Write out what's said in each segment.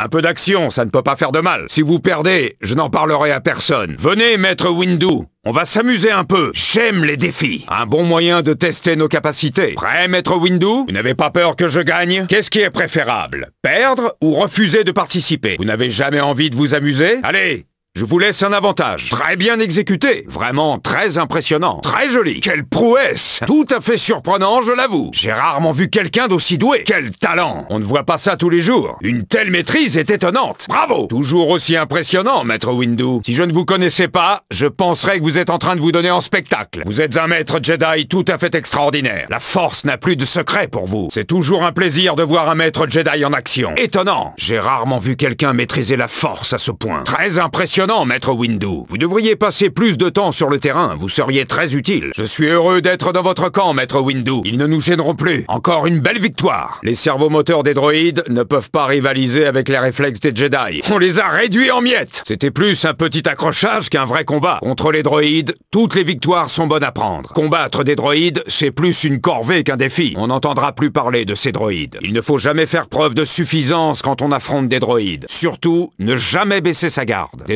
Un peu d'action, ça ne peut pas faire de mal. Si vous perdez, je n'en parlerai à personne. Venez, maître Windu, on va s'amuser un peu. J'aime les défis. Un bon moyen de tester nos capacités. Prêt, maître Windu Vous n'avez pas peur que je gagne Qu'est-ce qui est préférable Perdre ou refuser de participer Vous n'avez jamais envie de vous amuser Allez, je vous laisse un avantage. Très bien exécuté. Vraiment très impressionnant. Très joli. Quelle prouesse. Tout à fait surprenant, je l'avoue. J'ai rarement vu quelqu'un d'aussi doué. Quel talent. On ne voit pas ça tous les jours. Une telle maîtrise est étonnante. Bravo. Toujours aussi impressionnant, maître Windu. Si je ne vous connaissais pas, je penserais que vous êtes en train de vous donner en spectacle. Vous êtes un maître Jedi tout à fait extraordinaire. La force n'a plus de secret pour vous. C'est toujours un plaisir de voir un maître Jedi en action. Étonnant. J'ai rarement vu quelqu'un maîtriser la force à ce point. Très impressionnant non maître Windu. Vous devriez passer plus de temps sur le terrain, vous seriez très utile. Je suis heureux d'être dans votre camp, maître Windu. Ils ne nous gêneront plus. Encore une belle victoire. Les cerveaux moteurs des droïdes ne peuvent pas rivaliser avec les réflexes des Jedi. On les a réduits en miettes. C'était plus un petit accrochage qu'un vrai combat. Contre les droïdes, toutes les victoires sont bonnes à prendre. Combattre des droïdes, c'est plus une corvée qu'un défi. On n'entendra plus parler de ces droïdes. Il ne faut jamais faire preuve de suffisance quand on affronte des droïdes. Surtout, ne jamais baisser sa garde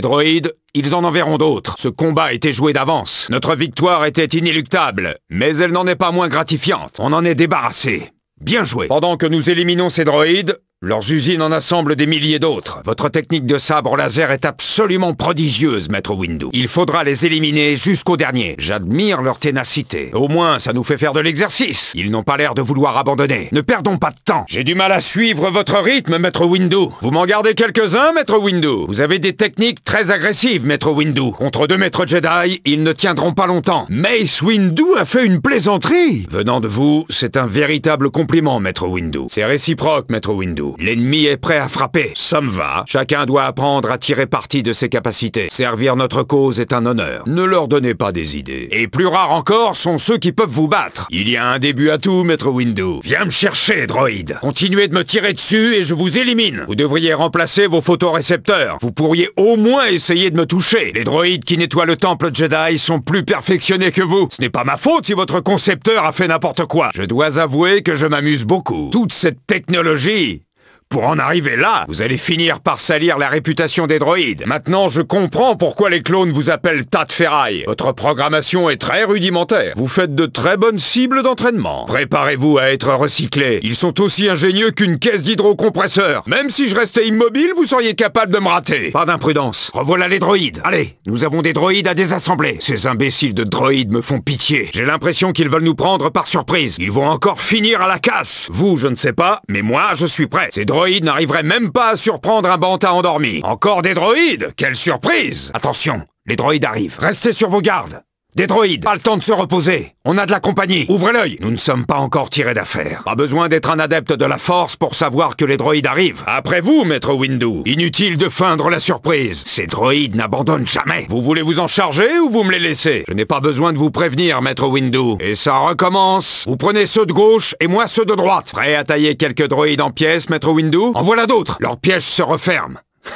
ils en enverront d'autres. Ce combat était joué d'avance. Notre victoire était inéluctable, mais elle n'en est pas moins gratifiante. On en est débarrassé. Bien joué. Pendant que nous éliminons ces droïdes, leurs usines en assemblent des milliers d'autres. Votre technique de sabre laser est absolument prodigieuse, maître Windu. Il faudra les éliminer jusqu'au dernier. J'admire leur ténacité. Au moins, ça nous fait faire de l'exercice. Ils n'ont pas l'air de vouloir abandonner. Ne perdons pas de temps. J'ai du mal à suivre votre rythme, maître Windu. Vous m'en gardez quelques-uns, maître Windu Vous avez des techniques très agressives, maître Windu. Contre deux maîtres Jedi, ils ne tiendront pas longtemps. Mace Windu a fait une plaisanterie. Venant de vous, c'est un véritable compliment, maître Windu. C'est réciproque, maître Windu. L'ennemi est prêt à frapper. Ça me va, chacun doit apprendre à tirer parti de ses capacités. Servir notre cause est un honneur. Ne leur donnez pas des idées. Et plus rares encore sont ceux qui peuvent vous battre. Il y a un début à tout, maître Windu. Viens me chercher, droïde. Continuez de me tirer dessus et je vous élimine. Vous devriez remplacer vos photorécepteurs. Vous pourriez au moins essayer de me toucher. Les droïdes qui nettoient le temple Jedi sont plus perfectionnés que vous. Ce n'est pas ma faute si votre concepteur a fait n'importe quoi. Je dois avouer que je m'amuse beaucoup. Toute cette technologie pour en arriver là, vous allez finir par salir la réputation des droïdes. Maintenant, je comprends pourquoi les clones vous appellent tas de ferraille. Votre programmation est très rudimentaire. Vous faites de très bonnes cibles d'entraînement. Préparez-vous à être recyclés. Ils sont aussi ingénieux qu'une caisse d'hydrocompresseur. Même si je restais immobile, vous seriez capable de me rater. Pas d'imprudence. Revoilà les droïdes. Allez, nous avons des droïdes à désassembler. Ces imbéciles de droïdes me font pitié. J'ai l'impression qu'ils veulent nous prendre par surprise. Ils vont encore finir à la casse. Vous, je ne sais pas, mais moi, je suis prêt. Ces droïdes n'arriveraient même pas à surprendre un banta endormi. Encore des droïdes Quelle surprise Attention, les droïdes arrivent. Restez sur vos gardes des droïdes Pas le temps de se reposer On a de la compagnie Ouvrez l'œil Nous ne sommes pas encore tirés d'affaires. Pas besoin d'être un adepte de la force pour savoir que les droïdes arrivent. Après vous, maître Windu Inutile de feindre la surprise Ces droïdes n'abandonnent jamais Vous voulez vous en charger ou vous me les laissez Je n'ai pas besoin de vous prévenir, maître Windu. Et ça recommence Vous prenez ceux de gauche et moi ceux de droite. Prêt à tailler quelques droïdes en pièces, maître Windu En voilà d'autres Leurs pièges se referment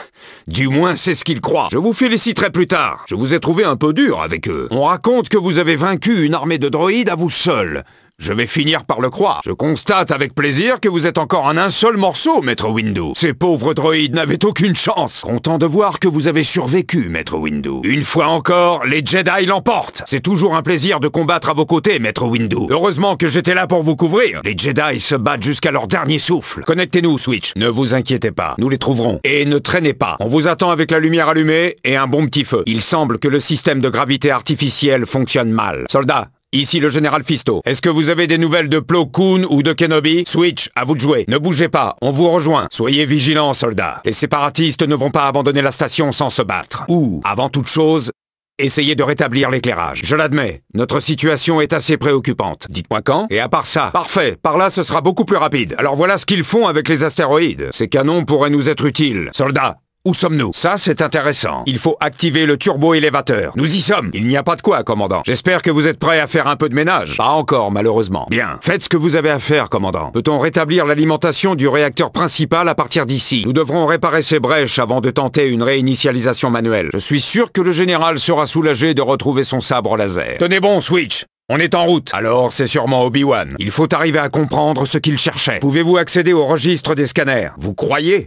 Du moins, c'est ce qu'ils croient. Je vous féliciterai plus tard. Je vous ai trouvé un peu dur avec eux. On raconte que vous avez vaincu une armée de droïdes à vous seul. Je vais finir par le croire. Je constate avec plaisir que vous êtes encore en un seul morceau, Maître Windu. Ces pauvres droïdes n'avaient aucune chance. Content de voir que vous avez survécu, Maître Windu. Une fois encore, les Jedi l'emportent. C'est toujours un plaisir de combattre à vos côtés, Maître Windu. Heureusement que j'étais là pour vous couvrir. Les Jedi se battent jusqu'à leur dernier souffle. Connectez-nous, Switch. Ne vous inquiétez pas, nous les trouverons. Et ne traînez pas. On vous attend avec la lumière allumée et un bon petit feu. Il semble que le système de gravité artificielle fonctionne mal. Soldats, Ici le général Fisto. Est-ce que vous avez des nouvelles de Plo Koon ou de Kenobi Switch, à vous de jouer. Ne bougez pas, on vous rejoint. Soyez vigilants, soldats. Les séparatistes ne vont pas abandonner la station sans se battre. Ou, avant toute chose, Essayez de rétablir l'éclairage. Je l'admets, notre situation est assez préoccupante. Dites-moi quand, et à part ça, parfait, par là ce sera beaucoup plus rapide. Alors voilà ce qu'ils font avec les astéroïdes. Ces canons pourraient nous être utiles. Soldats, où sommes-nous Ça, c'est intéressant. Il faut activer le turbo-élévateur. Nous y sommes Il n'y a pas de quoi, commandant. J'espère que vous êtes prêt à faire un peu de ménage. Pas encore, malheureusement. Bien. Faites ce que vous avez à faire, commandant. Peut-on rétablir l'alimentation du réacteur principal à partir d'ici Nous devrons réparer ces brèches avant de tenter une réinitialisation manuelle. Je suis sûr que le général sera soulagé de retrouver son sabre laser. Tenez bon, Switch on est en route. Alors c'est sûrement Obi-Wan. Il faut arriver à comprendre ce qu'il cherchait. Pouvez-vous accéder au registre des scanners Vous croyez